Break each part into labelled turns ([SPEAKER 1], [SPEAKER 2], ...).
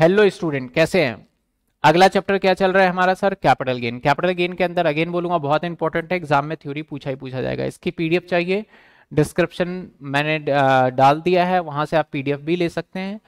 [SPEAKER 1] hello student कैसे हैं अगला चैप्टर क्या चल रहा है हमारा sir capital gain capital gain के अंदर अगेन बोलूंगा बहुत इंपॉर्टेंट है एग्जाम में थ्योरी पूछा ही पूछा जाएगा इसकी पीडीएफ चाहिए डिस्क्रिप्शन मैंने डाल दिया है वहां से आप पीडीएफ भी ले सकते हैं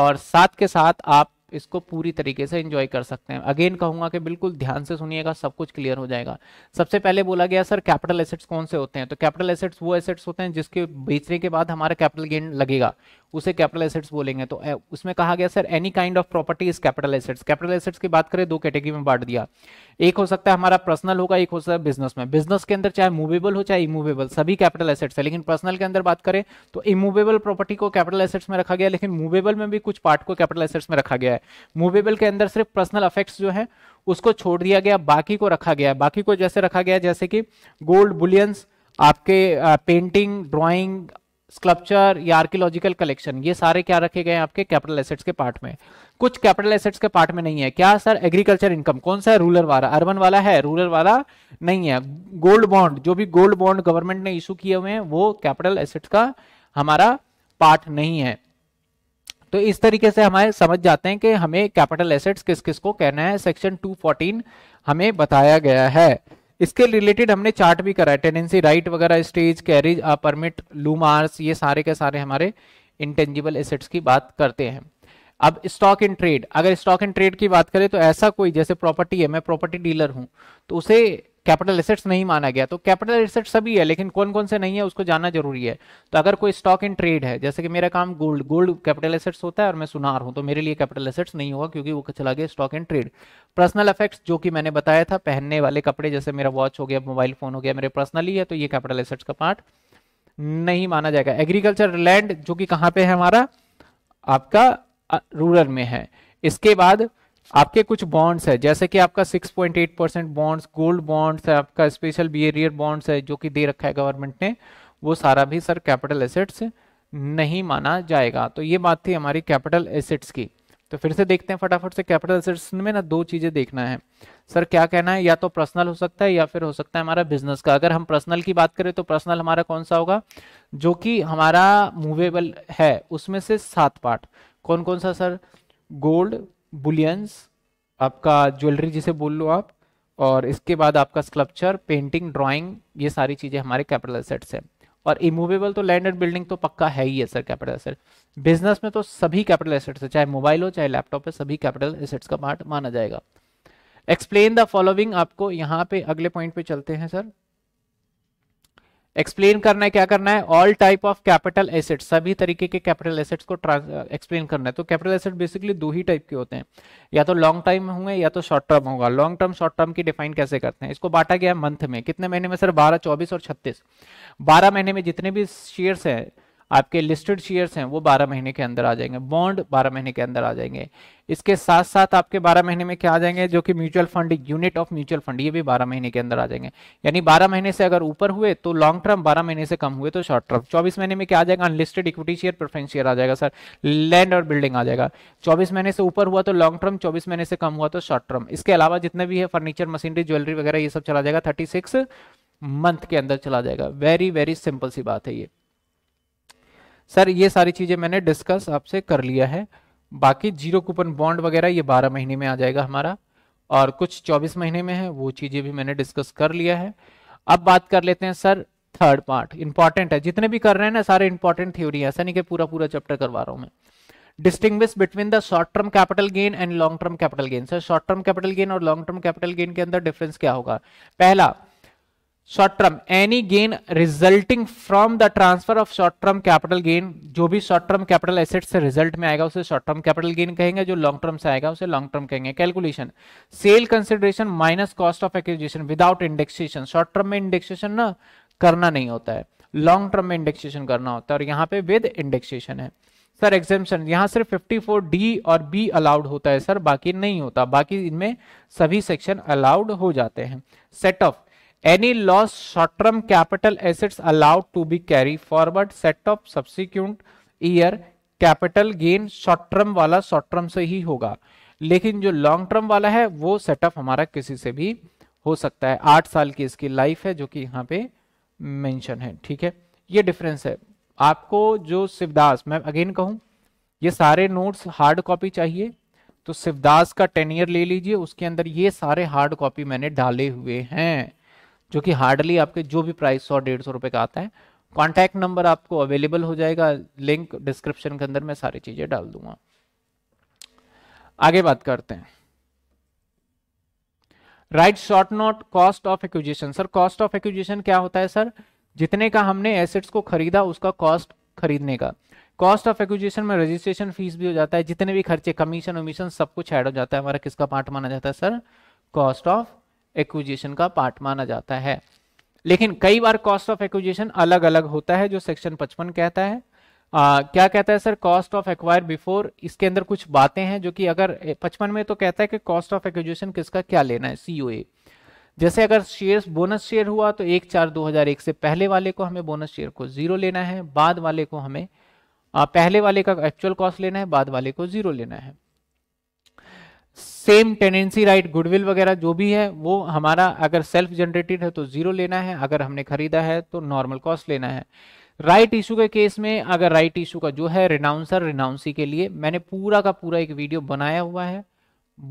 [SPEAKER 1] और साथ के साथ आप इसको पूरी तरीके से इंजॉय कर सकते हैं अगेन कहूंगा कि बिल्कुल ध्यान से सुनिएगा सब कुछ क्लियर हो जाएगा सबसे पहले बोला गया सर कैपिटल एसेट्स कौन से होते हैं तो कैपिटल एसेट्स वो एसेट्स होते हैं जिसके बेचने के बाद हमारा कैपिटल गेन लगेगा उसे कैपिटल एसेट्स बोलेंगे तो उसमें कहा गया sir any kind of property is capital assets capital assets की बात करें दो कैटेगरी में बांट दिया एक हो सकता है हमारा पर्सनल होगा एक हो सकता है बिजनेस में बिजनेस के अंदर चाहे मूवेबल हो चाहे इमूवेबल सभी कैपिटल एसेट्स है लेकिन पर्सनल के अंदर बात करें तो इमूवेबल प्रॉपर्टी को कैपिटल एसेट्स में रखा गया लेकिन मूवेबल में भी कुछ पार्ट को कैपिटल एसेट्स में रखा गया है मूवेबल के अंदर सिर्फ पर्सनल अफेक्ट्स जो है उसको छोड़ दिया गया बाकी को रखा गया बाकी को जैसे रखा गया जैसे कि गोल्ड बुलियंस आपके पेंटिंग ड्राइंग स्कल्पचर या आर्कियोलॉजिकल कलेक्शन ये सारे क्या रखे गए आपके कैपिटल एसेट्स के पार्ट में कुछ कैपिटल एसेट्स के पार्ट में नहीं है क्या सर एग्रीकल्चर इनकम कौन सा है रूरल वाला अर्बन वाला है रूरल वाला नहीं है गोल्ड बॉन्ड जो भी गोल्ड बॉन्ड गवर्नमेंट ने इशू किए हुए हैं वो कैपिटल एसेट्स का हमारा पार्ट नहीं है तो इस तरीके से हमारे समझ जाते हैं कि हमें कैपिटल एसेट्स किस किस को कहना है सेक्शन 214 हमें बताया गया है इसके रिलेटेड हमने चार्ट भी करा है टेंडेंसी राइट वगैरह स्टेज कैरिज परमिट लूमार्स ये सारे के सारे हमारे इंटेंजिबल एसेट्स की बात करते हैं अब स्टॉक इन ट्रेड अगर स्टॉक इन ट्रेड की बात करें तो ऐसा कोई जैसे प्रॉपर्टी है मैं प्रॉपर्टी डीलर हूं तो उसे कैपिटल एसेट्स नहीं माना गया तो कैपिटल एसेट्स सभी है लेकिन कौन कौन से नहीं है उसको जानना जरूरी है तो अगर कोई स्टॉक इन ट्रेड है जैसे कि मेरा काम गोल्ड गोल्ड कैपिटल एसेट्स होता है और मैं सुनार हूं तो मेरे लिए कैपिटल एसेट्स नहीं होगा क्योंकि वो चला गया stock in trade personal effects जो कि मैंने बताया था पहनने वाले कपड़े जैसे मेरा वॉच हो गया मोबाइल फोन हो गया मेरे पर्सनली है तो ये कैपिटल एसेट्स का पार्ट नहीं माना जाएगा एग्रीकल्चर लैंड जो कि कहां पे है हमारा आपका रूरल में है इसके बाद आपके कुछ बॉन्ड्स है जैसे कि आपका 6.8 परसेंट बॉन्ड्स गोल्ड बॉन्ड्स है आपका स्पेशल बिहेवियर बॉन्ड्स है जो कि दे रखा है गवर्नमेंट ने वो सारा भी सर कैपिटल एसेट्स नहीं माना जाएगा तो ये बात थी हमारी कैपिटल एसेट्स की तो फिर से देखते हैं फटाफट से कैपिटल एसेट्स में ना दो चीज़ें देखना है सर क्या कहना है या तो पर्सनल हो सकता है या फिर हो सकता है हमारा बिजनेस का अगर हम पर्सनल की बात करें तो पर्सनल हमारा कौन सा होगा जो कि हमारा मूवेबल है उसमें से सात पार्ट कौन कौन सा सर गोल्ड बुलियंस आपका ज्वेलरी जिसे बोल लो आप और इसके बाद आपका स्कल्पचर पेंटिंग ड्राइंग ये सारी चीज़ें हमारे कैपिटल एसेट्स हैं और इमूवेबल तो लैंड एंड बिल्डिंग तो पक्का है ही है सर कैपिटल एसेट बिजनेस में तो सभी कैपिटल एसेट्स है चाहे मोबाइल हो चाहे लैपटॉप है सभी कैपिटल एसेट्स का पार्ट माना जाएगा एक्सप्लेन द फॉलोइंग आपको यहाँ पे अगले पॉइंट पे चलते हैं सर एक्सप्लेन करना है क्या करना है all type of capital asset सभी तरीके के कैपिटल एसेट्स को एक्सप्लेन करना है तो कैपिटल एसेट बेसिकली दो ही टाइप के होते हैं या तो लॉन्ग टाइम होंगे या तो शॉर्ट टर्म होगा लॉन्ग टर्म शॉर्ट टर्म की डिफाइन कैसे करते हैं इसको बांटा गया मंथ में कितने महीने में सर बारह चौबीस और छत्तीस बारह महीने में जितने भी शेयर्स हैं आपके लिस्टेड शेयर्स हैं वो 12 महीने के अंदर आ जाएंगे बॉन्ड 12 महीने के अंदर आ जाएंगे इसके साथ साथ आपके 12 महीने में क्या आ जाएंगे जो कि mutual fund unit of mutual fund ये भी 12 महीने के अंदर आ जाएंगे यानी 12 महीने से अगर ऊपर हुए तो लॉन्ग टर्म 12 महीने से कम हुए तो शॉर्ट टर्म 24 महीने में क्या आ जाएगा unlisted equity share preference share आ जाएगा सर लैंड और बिल्डिंग आ जाएगा चौबीस महीने से ऊपर हुआ तो लॉन्ग टर्म चौबीस महीने से कम हुआ तो शॉर्ट टर्म इसके अलावा जितने भी है फर्नीचर मशीनरी ज्वेलरी वगैरह ये सब चला जाएगा थर्टी मंथ के अंदर चला जाएगा वेरी वेरी सिंपल सी बात है ये सर ये सारी चीज़ें मैंने डिस्कस आपसे कर लिया है बाकी जीरो कूपन बॉन्ड वगैरह ये बारह महीने में आ जाएगा हमारा और कुछ चौबीस महीने में है वो चीज़ें भी मैंने डिस्कस कर लिया है अब बात कर लेते हैं सर थर्ड पार्ट इंपॉर्टेंट है जितने भी कर रहे हैं ना सारे इंपॉर्टेंट थ्योरी है ऐसा नहीं कि पूरा पूरा चैप्टर करवा रहा हूं मैं distinguish between the short term capital gain and long term capital gain sir short term capital gain और लॉन्ग टर्म कैपिटल गेन के अंदर डिफरेंस क्या होगा पहला short term any gain resulting from the transfer of short term capital gain जो भी short term capital asset से result में आएगा उसे शॉर्ट टर्म कैपिटल गेन कहेंगे जो लॉन्ग टर्म से आएगा उसे लॉन्ग टर्म कहेंगे calculation sale consideration minus cost of acquisition without indexation short term में इंडेक्सेशन ना करना नहीं होता है लॉन्ग टर्म में इंडेक्सेशन करना होता है और यहाँ पे विद इंडेक्सेशन है सर एग्जेम्पन यहाँ सिर्फ 54 डी और बी अलाउड होता है सर बाकी नहीं होता बाकी इनमें सभी सेक्शन अलाउड हो जाते हैं set off any loss short term capital assets allowed to be carry forward set off subsequent year capital gain short term वाला शॉर्ट टर्म से ही होगा लेकिन जो लॉन्ग टर्म वाला है वो सेटअप हमारा किसी से भी हो सकता है आठ साल की इसकी लाइफ है जो कि यहाँ पे मेंशन है ठीक है ये डिफरेंस है आपको जो शिवदास मैं अगेन कहूँ ये सारे नोट्स हार्ड कॉपी चाहिए तो शिवदास का टेन ईयर ले लीजिए उसके अंदर ये सारे हार्ड कॉपी मैंने डाले हुए हैं जो कि हार्डली आपके जो भी प्राइस सौ डेढ़ सौ रुपये का आता है कॉन्टैक्ट नंबर आपको अवेलेबल हो जाएगा लिंक डिस्क्रिप्शन के अंदर मैं सारी चीज़ें डाल दूंगा आगे बात करते हैं right short note cost of acquisition sir cost of acquisition क्या होता है सर जितने का हमने एसेट्स को खरीदा उसका कॉस्ट खरीदने का कॉस्ट ऑफ एक्विजिशन में रजिस्ट्रेशन फीस भी हो जाता है जितने भी खर्चे कमीशन उमीशन सब कुछ ऐड हो जाता है हमारा किसका पार्ट माना जाता है सर कॉस्ट ऑफ एक्विजिशन का पार्ट माना जाता है लेकिन कई बार कॉस्ट ऑफ एक्विजिशन अलग अलग होता है जो सेक्शन पचपन कहता है आ, क्या कहता है sir cost of acquire before इसके अंदर कुछ बातें हैं जो कि अगर पचपन में तो कहता है कि कॉस्ट ऑफ एक्विजिशन किसका क्या लेना है सी जैसे अगर शेयर्स बोनस शेयर हुआ तो एक चार दो हजार एक से पहले वाले को हमें बोनस शेयर को जीरो लेना है बाद वाले को हमें आ, पहले वाले का एक्चुअल कॉस्ट लेना है बाद वाले को जीरो लेना है सेम टेनेंसी राइट गुडविल वगैरह जो भी है वो हमारा अगर सेल्फ जनरेटेड है तो जीरो लेना है अगर हमने खरीदा है तो नॉर्मल कॉस्ट लेना है राइट इशू के केस में अगर राइट right इशू का जो है रिनाउंसर रिनाउंसी के लिए मैंने पूरा का पूरा एक वीडियो बनाया हुआ है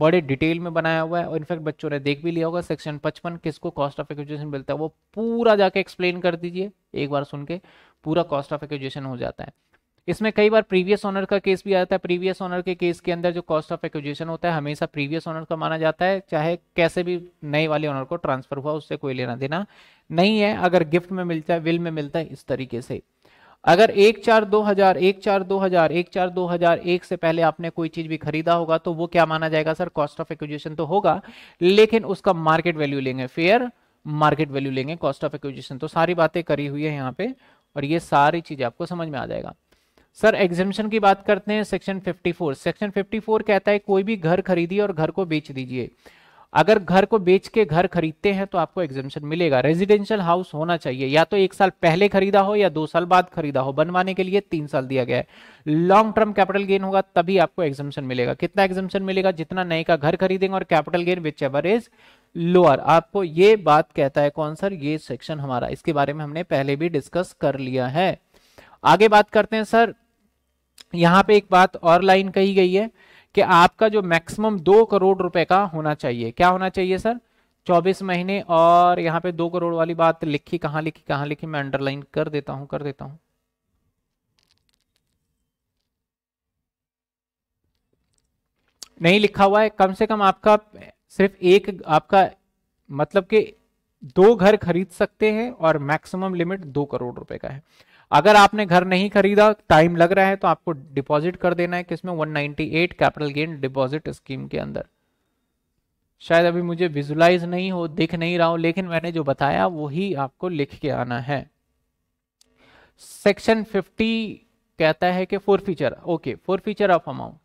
[SPEAKER 1] बड़े डिटेल में बनाया हुआ है और इनफैक्ट बच्चों ने देख भी लिया होगा सेक्शन पचपन किसको कॉस्ट ऑफ एजुकेशन मिलता है वो पूरा जाके एक्सप्लेन कर दीजिए एक बार सुन के पूरा कॉस्ट ऑफ एजुकेशन हो जाता है इसमें कई बार प्रीवियस ऑनर का केस भी आता है प्रीवियस ऑनर के केस के अंदर जो कॉस्ट ऑफ एक्विजिशन होता है हमेशा प्रीवियस ऑनर का माना जाता है चाहे कैसे भी नए वाले ऑनर को ट्रांसफर हुआ उससे कोई लेना देना नहीं है अगर गिफ्ट में मिलता है विल में मिलता है इस तरीके से अगर एक चार दो हजार एक चार दो हजार एक चार दो हजार एक से पहले आपने कोई चीज भी खरीदा होगा तो वो क्या माना जाएगा सर कॉस्ट ऑफ एक्विजिशन तो होगा लेकिन उसका मार्केट वैल्यू लेंगे फेयर मार्केट वैल्यू लेंगे कॉस्ट ऑफ एक्विजिशन तो सारी बातें करी हुई है यहाँ पे और ये सारी चीज आपको समझ में आ जाएगा सर एग्जिमिशन की बात करते हैं सेक्शन 54 सेक्शन 54 कहता है कोई भी घर खरीदिए और घर को बेच दीजिए अगर घर को बेच के घर खरीदते हैं तो आपको एग्जिमिशन मिलेगा रेजिडेंशियल हाउस होना चाहिए या तो एक साल पहले खरीदा हो या दो साल बाद खरीदा हो बनवाने के लिए तीन साल दिया गया है लॉन्ग टर्म कैपिटल गेन होगा तभी आपको एग्जिमिशन मिलेगा कितना एग्जिमिशन मिलेगा जितना नए का घर खरीदेंगे और capital gain which ever is lower आपको ये बात कहता है कौन सर ये सेक्शन हमारा इसके बारे में हमने पहले भी डिस्कस कर लिया है आगे बात करते हैं सर यहाँ पे एक बात और लाइन कही गई है कि आपका जो मैक्सिमम दो करोड़ रुपए का होना चाहिए क्या होना चाहिए सर चौबीस महीने और यहाँ पे दो करोड़ वाली बात लिखी कहाँ लिखी कहाँ लिखी मैं अंडरलाइन कर देता हूँ कर देता हूँ नहीं लिखा हुआ है कम से कम आपका सिर्फ एक आपका मतलब कि दो घर खरीद सकते हैं और मैक्सिमम लिमिट दो करोड़ रुपए का है अगर आपने घर नहीं खरीदा टाइम लग रहा है तो आपको डिपॉजिट कर देना है किसमें 198 कैपिटल गेन डिपॉजिट स्कीम के अंदर शायद अभी मुझे विजुलाइज नहीं हो दिख नहीं रहा हूं लेकिन मैंने जो बताया वही आपको लिख के आना है सेक्शन 50 कहता है कि four feature okay four feature of amount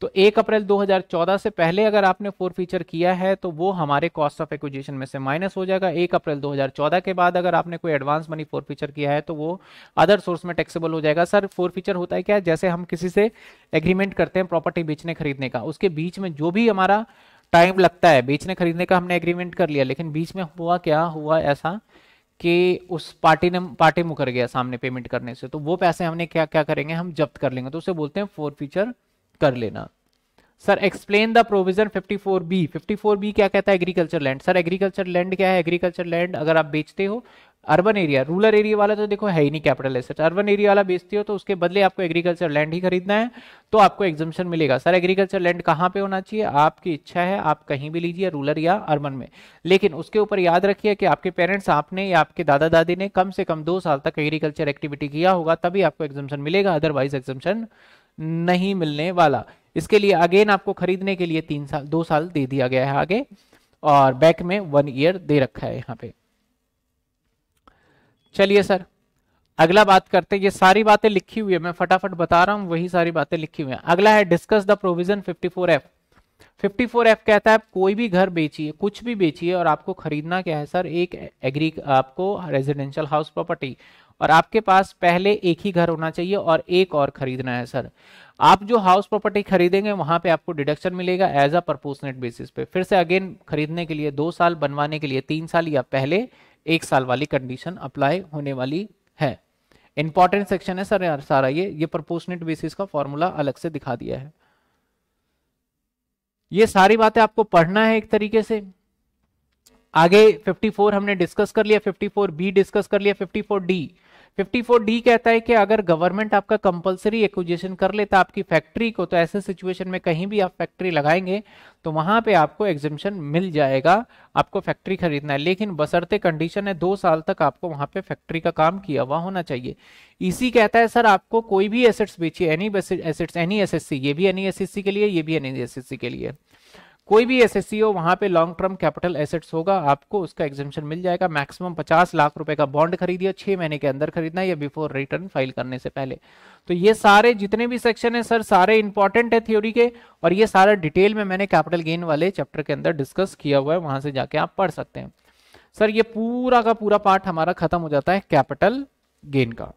[SPEAKER 1] तो एक अप्रैल 2014 से पहले अगर आपने फोर फीचर किया है तो वो हमारे कॉस्ट ऑफ एक्विजिशन में से माइनस हो जाएगा एक अप्रैल 2014 के बाद अगर आपने कोई एडवांस मनी फोर फीचर किया है तो वो अदर सोर्स में टैक्सेबल हो जाएगा सर फोर फीचर होता है क्या जैसे हम किसी से एग्रीमेंट करते हैं प्रॉपर्टी बेचने खरीदने का उसके बीच में जो भी हमारा टाइम लगता है बेचने खरीदने का हमने एग्रीमेंट कर लिया लेकिन बीच में हुआ क्या हुआ ऐसा कि उस पार्टी ने पार्टी मुकर गया सामने पेमेंट करने से तो वो पैसे हमने क्या क्या करेंगे हम जब्त कर लेंगे तो उसे बोलते हैं फोर फीचर कर लेना sir explain the provision 54 B क्या कहता है agriculture land sir agriculture land क्या है एग्रीकल्चर लैंड अगर आप बेचते हो अर्बन एरिया रूरल एरिया वाला तो देखो है ही नहीं कैपिटल एसेट अर्बन एरिया वाला बेचते हो तो उसके बदले आपको एग्रीकल्चर लैंड ही खरीदना है तो आपको एग्जिबिशन मिलेगा सर एग्रीकल्चर लैंड कहाँ पे होना चाहिए आपकी इच्छा है आप कहीं भी लीजिए रूरल या अर्बन में लेकिन उसके ऊपर याद रखिए कि आपके पेरेंट्स आपने या आपके दादा दादी ने कम से कम दो साल तक एग्रीकल्चर एक्टिविटी किया होगा तभी आपको एग्जिबिशन मिलेगा अदरवाइज एग्जिबिशन नहीं मिलने वाला इसके लिए अगेन आपको खरीदने के लिए तीन साल दो साल दे दिया गया है आगे और बैक में वन ईयर दे रखा है यहाँ पे चलिए सर अगला बात करते हैं ये सारी बातें लिखी हुई है मैं फटाफट बता रहा हूं वही सारी बातें लिखी हुई है अगला है discuss the provision 54F 54F कहता है आप कोई भी घर बेचिए कुछ भी बेचिए और आपको खरीदना क्या है सर एक एग्री आपको रेजिडेंशियल हाउस प्रॉपर्टी और आपके पास पहले एक ही घर होना चाहिए और एक और खरीदना है सर आप जो हाउस प्रॉपर्टी खरीदेंगे वहां पे आपको डिडक्शन मिलेगा एज अ प्रपोर्शनेट बेसिस पे फिर से अगेन खरीदने के लिए दो साल बनवाने के लिए तीन साल या पहले एक साल वाली कंडीशन अप्लाई होने वाली है इंपॉर्टेंट सेक्शन है सर यार सारा ये ये परपोसनेट बेसिस का फॉर्मूला अलग से दिखा दिया है ये सारी बातें आपको पढ़ना है एक तरीके से आगे 54 हमने डिस्कस कर लिया 54 बी डिस्कस कर लिया 54 डी फोर डी कहता है कि अगर गवर्नमेंट आपका कंपलसरी एक्विजिशन कर लेता आपकी फैक्ट्री को तो ऐसे सिचुएशन में कहीं भी आप फैक्ट्री लगाएंगे तो वहां पे आपको एग्जिबिशन मिल जाएगा आपको फैक्ट्री खरीदना है लेकिन बसरते कंडीशन है दो साल तक आपको वहां पे फैक्ट्री का काम किया हुआ होना चाहिए इसी कहता है सर आपको कोई भी एसेट्स बेचिए एनी एसेट्स एनी एस ये भी एनी एस के लिए ये भी एनी एस के लिए कोई भी एस एस वहां पे लॉन्ग टर्म कैपिटल एसेट्स होगा आपको उसका एग्जेम्पन मिल जाएगा मैक्सिमम 50 लाख रुपए का बॉन्ड खरीदिए छह महीने के अंदर खरीदना या बिफोर रिटर्न फाइल करने से पहले तो ये सारे जितने भी सेक्शन है सर सारे इंपॉर्टेंट है थ्योरी के और ये सारा डिटेल में मैंने कैपिटल गेन वाले चैप्टर के अंदर डिस्कस किया हुआ है वहां से जाके आप पढ़ सकते हैं सर ये पूरा का पूरा पार्ट हमारा खत्म हो जाता है कैपिटल गेन का